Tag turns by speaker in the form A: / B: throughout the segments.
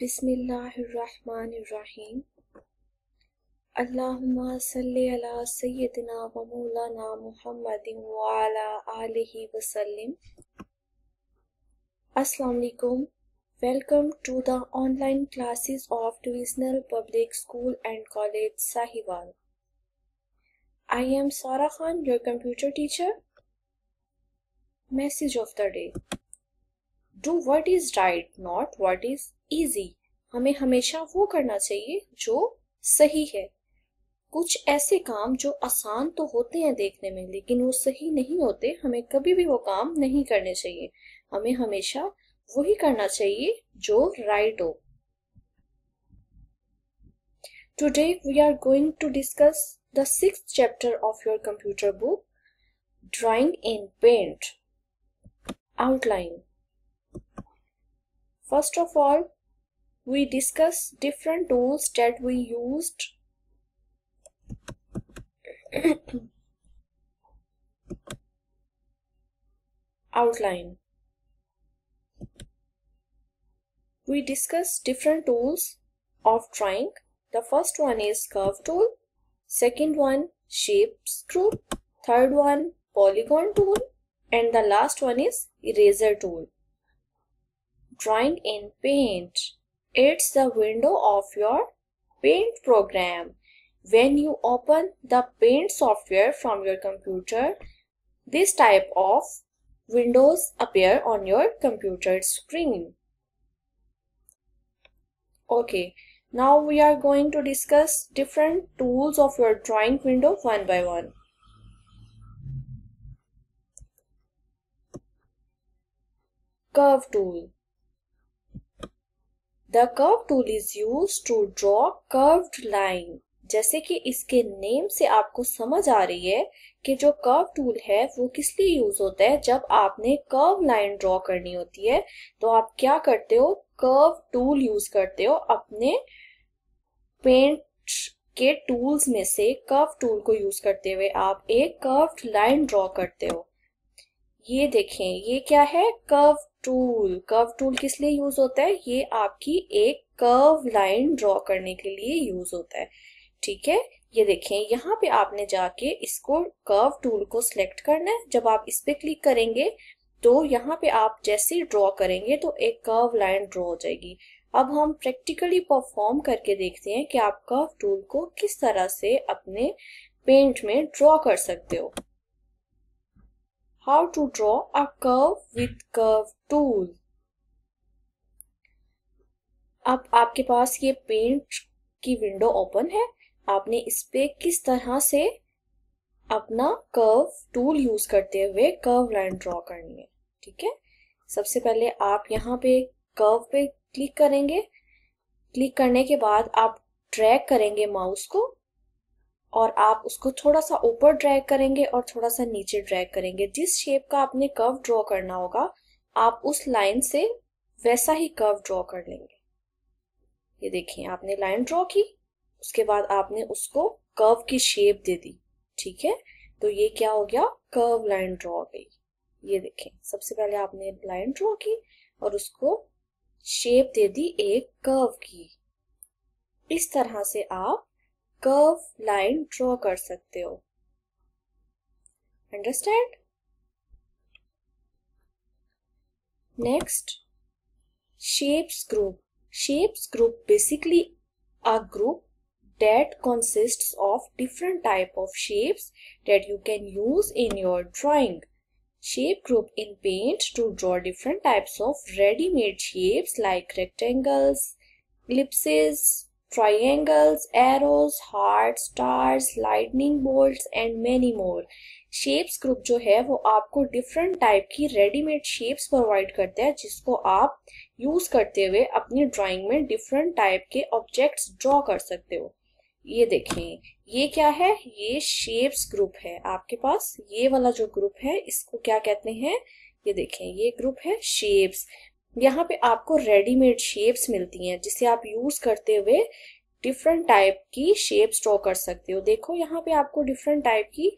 A: Bismillahirrahmanirrahim. Allahumma salli ala Sayyidina wa Mawlana Muhammadin wa ala alihi wa sallim. Assalamu alaikum. Welcome to the online classes of Divisional Public School and College Sahiwal. I am Sara Khan, your computer teacher. Message of the day. Do what is right, not what is easy हमें हमेशा वो करना चाहिए जो सही है कुछ ऐसे काम जो आसान तो होते हैं देखने में लेकिन वो सही नहीं होते हमें कभी भी वो काम नहीं करने चाहिए हमें हमेशा वही करना चाहिए जो राइट हो today we are going to discuss the six chapter of your computer book drawing in paint outline first of all we discuss different tools that we used outline we discuss different tools of drawing the first one is curve tool second one shape screw third one polygon tool and the last one is eraser tool drawing in paint it's the window of your Paint program. When you open the Paint software from your computer, this type of windows appear on your computer screen. Okay, now we are going to discuss different tools of your drawing window one by one. Curve tool. The curve tool is use to draw curved line जैसे कि इसके name से आपको समझ आ रही है कि जो कर्व टूल है वो किस लिए यूज होता है जब आपने कर्व लाइन ड्रॉ करनी होती है तो आप क्या करते हो कर्व टूल यूज करते हो अपने पेंट के टूल्स में से कर्व टूल को यूज करते हुए आप एक कर्व लाइन ड्रॉ करते हो ये देखें ये क्या है कर्व टूल कर्व टूल किस लिए यूज होता है ये आपकी एक कर्व लाइन ड्रॉ करने के लिए यूज होता है ठीक है ये देखें यहाँ पे आपने जाके इसको कर्व टूल को सिलेक्ट करना है जब आप इस पे क्लिक करेंगे तो यहाँ पे आप जैसे ड्रॉ करेंगे तो एक कर्व लाइन ड्रॉ हो जाएगी अब हम प्रैक्टिकली परफॉर्म करके देखते हैं कि आप कर्व टूल को किस तरह से अपने पेंट में ड्रॉ कर सकते हो how to draw a curve with curve tool. अब आपके पास ये पेंट की विंडो ओपन है आपने इस पे किस तरह से अपना कर्व टूल यूज करते हुए कर्व लाइन ड्रॉ करनी है ठीक है सबसे पहले आप यहाँ पे कर्व पे क्लिक करेंगे क्लिक करने के बाद आप ड्रैग करेंगे माउस को और आप उसको थोड़ा सा ऊपर ड्रैग करेंगे और थोड़ा सा नीचे ड्रैग करेंगे जिस शेप का आपने कर्व ड्रॉ करना होगा आप उस लाइन से वैसा ही कर्व ड्रॉ कर लेंगे ये देखिए आपने लाइन ड्रॉ की उसके बाद आपने उसको कर्व की शेप दे दी ठीक है तो ये क्या हो गया कर्व लाइन ड्रॉ हो गई ये देखें सबसे पहले आपने लाइन ड्रॉ की और उसको शेप दे दी एक कर्व की इस तरह से आप curve line draw कर सकते हो Understand? Next, shapes group shapes group basically a group that consists of different type of shapes that you can use in your drawing shape group in paint to draw different types of ready-made shapes like rectangles ellipses triangles, arrows, hearts, stars, lightning bolts and many more. Shapes group जो है वो आपको different type की readymade shapes provide करते हैं जिसको आप use करते हुए अपनी ड्राइंग में डिफरेंट टाइप के ऑब्जेक्ट्स ड्रॉ कर सकते हो ये देखें ये क्या है ये शेप्स ग्रुप है आपके पास ये वाला जो ग्रुप है इसको क्या कहते हैं ये देखें ये ग्रुप है शेप्स यहाँ पे आपको रेडीमेड शेप्स मिलती हैं जिसे आप यूज करते हुए डिफरेंट टाइप की शेप्स ड्रॉ कर सकते हो देखो यहाँ पे आपको डिफरेंट टाइप की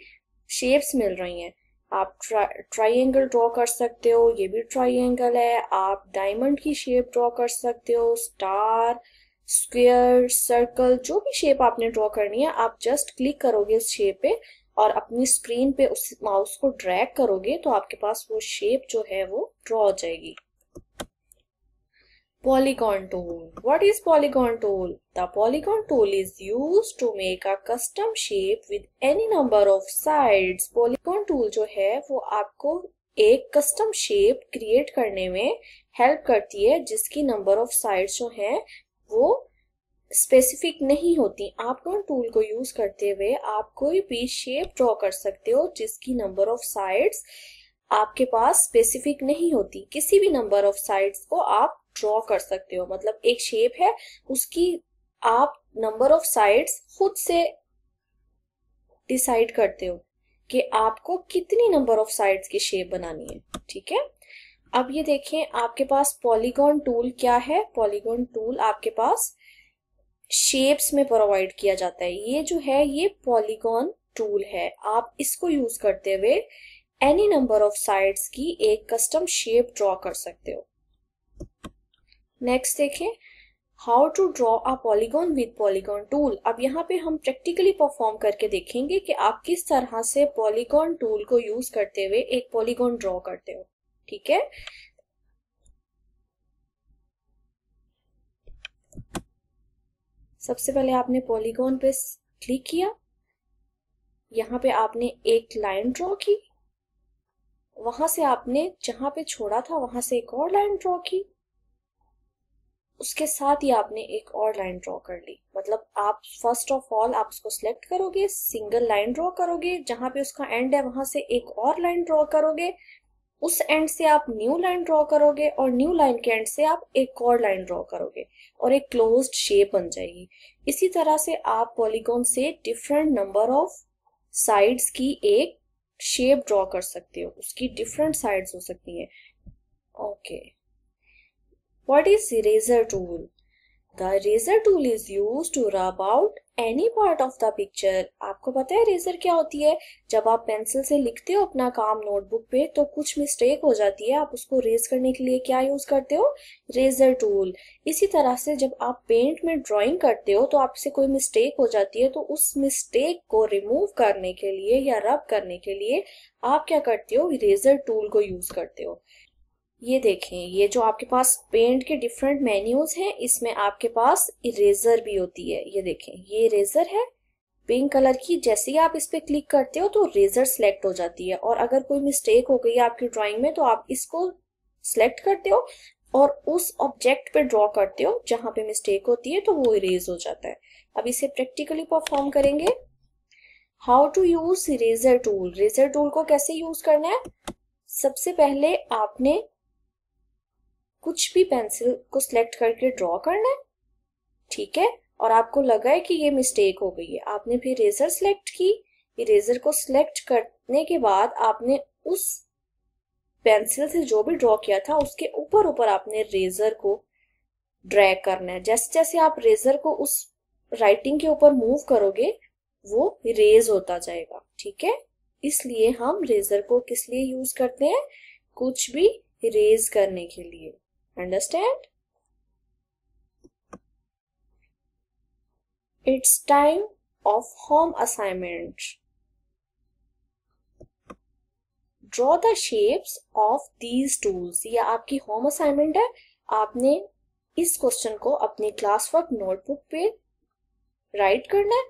A: शेप्स मिल रही हैं आप ट्राइंगल ड्रॉ कर सकते हो ये भी ट्राइंगल है आप डायमंड की शेप ड्रॉ कर सकते हो स्टार स्क्वेयर सर्कल जो भी शेप आपने ड्रॉ करनी है आप जस्ट क्लिक करोगे उस शेप पे और अपनी स्क्रीन पे उस माउस को ड्रैग करोगे तो आपके पास वो शेप जो है वो ड्रॉ हो जाएगी Polygon tool. What is polygon tool? The polygon tool is used to make a custom shape with any number of sides. Polygon tool जो है वो आपको एक कस्टम शेप क्रिएट करने में हेल्प करती है जिसकी नंबर ऑफ साइड्स जो है वो स्पेसिफिक नहीं होती आप कौन टूल को यूज करते हुए आप कोई भी शेप ड्रॉ कर सकते हो जिसकी नंबर ऑफ साइड्स आपके पास स्पेसिफिक नहीं होती किसी भी नंबर ऑफ साइड्स को आप ड्रॉ कर सकते हो मतलब एक शेप है उसकी आप नंबर ऑफ साइड्स खुद से डिसाइड करते हो कि आपको कितनी नंबर ऑफ साइड्स की शेप बनानी है ठीक है अब ये देखें आपके पास पॉलीगॉन टूल क्या है पॉलीगॉन टूल आपके पास शेप्स में प्रोवाइड किया जाता है ये जो है ये पॉलीगॉन टूल है आप इसको यूज करते हुए एनी नंबर ऑफ साइड्स की एक कस्टम शेप ड्रॉ कर सकते हो नेक्स्ट देखें how to draw a polygon with polygon tool अब यहाँ पे हम प्रैक्टिकली परफॉर्म करके देखेंगे कि आप किस तरह से पॉलीगॉन टूल को यूज करते हुए एक पॉलीगॉन ड्रॉ करते हो ठीक है सबसे पहले आपने पॉलीगॉन पे क्लिक किया यहाँ पे आपने एक लाइन ड्रॉ की वहां से आपने जहां पे छोड़ा था वहां से एक और लाइन ड्रॉ की उसके साथ ही आपने एक और लाइन ड्रॉ कर ली मतलब आप फर्स्ट ऑफ ऑल आप उसको सिलेक्ट करोगे सिंगल लाइन ड्रॉ करोगे जहां पे उसका एंड है वहां से एक और लाइन ड्रॉ करोगे उस एंड से आप न्यू लाइन ड्रॉ करोगे और न्यू लाइन के एंड से आप एक और लाइन ड्रॉ करोगे और एक क्लोज शेप बन जाएगी इसी तरह से आप पॉलीगोन से डिफरेंट नंबर ऑफ साइड्स की एक शेप ड्रॉ कर सकते हो उसकी डिफरेंट साइड्स हो सकती है okay okay. What is eraser tool? The eraser tool is used to rub out any part of the picture. आपको पता है इरेजर क्या होती है जब आप पेंसिल से लिखते हो अपना काम नोटबुक पे तो कुछ मिस्टेक हो जाती है आप उसको रेज करने के लिए क्या यूज करते हो रेजर टूल इसी तरह से जब आप पेंट में ड्राइंग करते हो तो आपसे कोई मिस्टेक हो जाती है तो उस मिस्टेक को रिमूव करने के लिए या रब करने के लिए आप क्या करते हो इरेजर टूल को यूज करते हो ये देखें ये जो आपके पास पेंट के डिफरेंट मेन्यूज हैं इसमें आपके पास इरेजर भी होती है ये देखें ये इरेजर है पिंक कलर की जैसे ही आप इस पर क्लिक करते हो तो रेजर सेलेक्ट हो जाती है और अगर कोई मिस्टेक हो गई आपकी ड्राइंग में तो आप इसको सेलेक्ट करते हो और उस ऑब्जेक्ट पे ड्रॉ करते हो जहां पे मिस्टेक होती है तो वो इरेज हो जाता है अब इसे प्रैक्टिकली परफॉर्म करेंगे how to use eraser tool eraser tool को कैसे यूज करना है सबसे पहले आपने कुछ भी पेंसिल को सिलेक्ट करके ड्रॉ करना है ठीक है और आपको लगा है कि ये मिस्टेक हो गई है आपने फिर रेजर सिलेक्ट की इरेजर को सिलेक्ट करने के बाद आपने उस पेंसिल से जो भी ड्रॉ किया था उसके ऊपर ऊपर आपने रेजर को ड्रैग करना है जैसे जैसे आप रेजर को उस राइटिंग के ऊपर मूव करोगे वो रेज होता जाएगा ठीक है इसलिए हम रेजर को किस लिए यूज करते हैं कुछ भी रेज करने के लिए Understand? It's time of home assignment. Draw the shapes of these tools ये आपकी होम असाइनमेंट है आपने इस क्वेश्चन को अपनी क्लास वर्क नोटबुक पे राइट करना है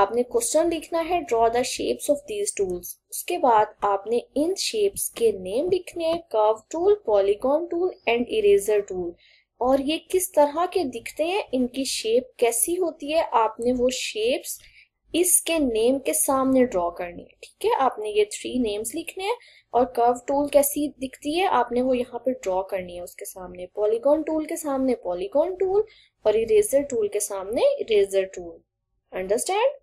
A: आपने क्वेश्चन लिखना है draw the shapes of these tools उसके बाद आपने इन शेप्स के नेम लिखने हैं curve tool polygon tool and eraser tool और ये किस तरह के दिखते हैं इनकी शेप कैसी होती है आपने वो शेप्स इसके नेम के सामने ड्रॉ करनी है ठीक है आपने ये थ्री नेम्स लिखने हैं और कर्व टूल कैसी दिखती है आपने वो यहाँ पर ड्रॉ करनी है उसके सामने पॉलीगॉन टूल के सामने पॉलीगॉन टूल और इरेजर टूल के सामने eraser tool understand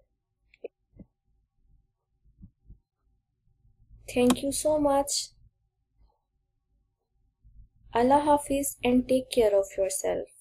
A: Thank you so much. Allah Hafiz and take care of yourself.